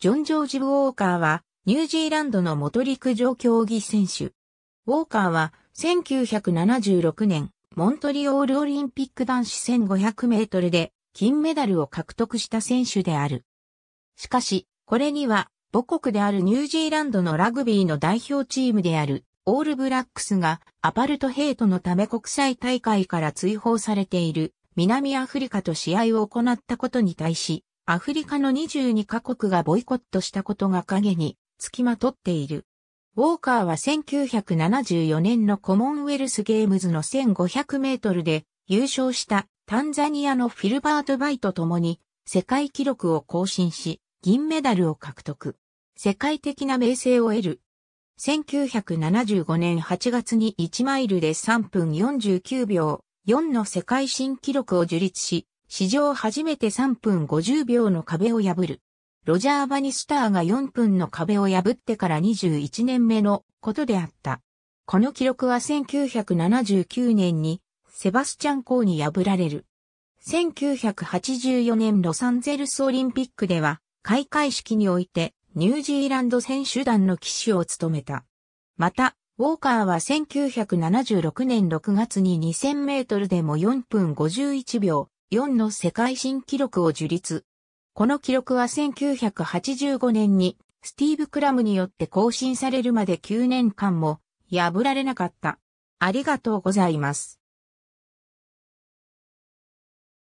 ジョン・ジョージ・ウォーカーは、ニュージーランドの元陸上競技選手。ウォーカーは、1976年、モントリオールオリンピック男子1500メートルで、金メダルを獲得した選手である。しかし、これには、母国であるニュージーランドのラグビーの代表チームである、オールブラックスが、アパルトヘイトのため国際大会から追放されている、南アフリカと試合を行ったことに対し、アフリカの22カ国がボイコットしたことが影に付きまとっている。ウォーカーは1974年のコモンウェルスゲームズの1500メートルで優勝したタンザニアのフィルバート・バイと共に世界記録を更新し銀メダルを獲得。世界的な名声を得る。1975年8月に1マイルで3分49秒4の世界新記録を樹立し、史上初めて3分50秒の壁を破る。ロジャー・バニスターが4分の壁を破ってから21年目のことであった。この記録は1979年にセバスチャン・コーに破られる。1984年ロサンゼルスオリンピックでは開会式においてニュージーランド選手団の騎手を務めた。また、ウォーカーは1976年6月に2000メートルでも4分51秒4の世界新記録を樹立。この記録は1985年にスティーブ・クラムによって更新されるまで9年間も破られなかった。ありがとうございます。